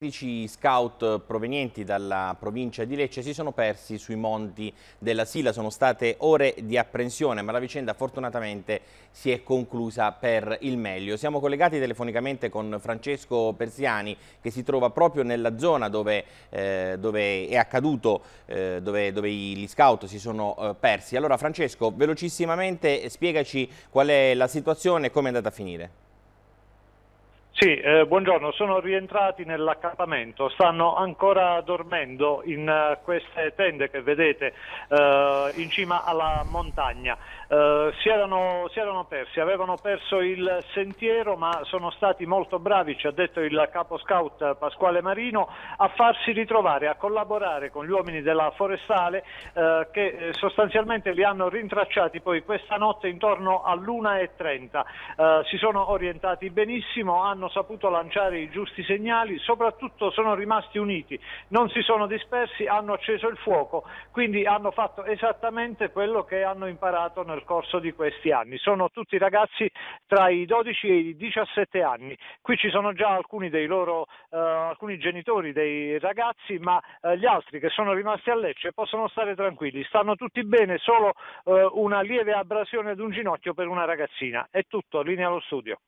13 scout provenienti dalla provincia di Lecce si sono persi sui monti della Sila, sono state ore di apprensione ma la vicenda fortunatamente si è conclusa per il meglio. Siamo collegati telefonicamente con Francesco Persiani che si trova proprio nella zona dove, eh, dove è accaduto, eh, dove, dove, gli scout si sono eh, persi. Allora Francesco velocissimamente spiegaci qual è la situazione e come è andata a finire. Sì, eh, buongiorno, sono rientrati nell'accampamento, stanno ancora dormendo in uh, queste tende che vedete uh, in cima alla montagna. Uh, si, erano, si, erano, persi, avevano perso il sentiero ma sono stati molto bravi, ci ha detto il capo scout Pasquale Marino, a farsi ritrovare, a collaborare con gli uomini della forestale che sostanzialmente li hanno rintracciati poi questa notte intorno all'1.30. si sono orientati benissimo, hanno hanno saputo lanciare i giusti segnali, soprattutto sono rimasti uniti, non si sono dispersi, hanno acceso il fuoco, quindi hanno fatto esattamente quello che hanno imparato nel corso di questi anni. Sono tutti ragazzi tra i 12 e i 17 anni. Qui ci sono già alcuni dei loro eh, alcuni genitori dei ragazzi, ma eh, gli altri che sono rimasti a Lecce possono stare tranquilli, stanno tutti bene, solo eh, una lieve abrasione ad un ginocchio per una ragazzina. È tutto, linea allo studio.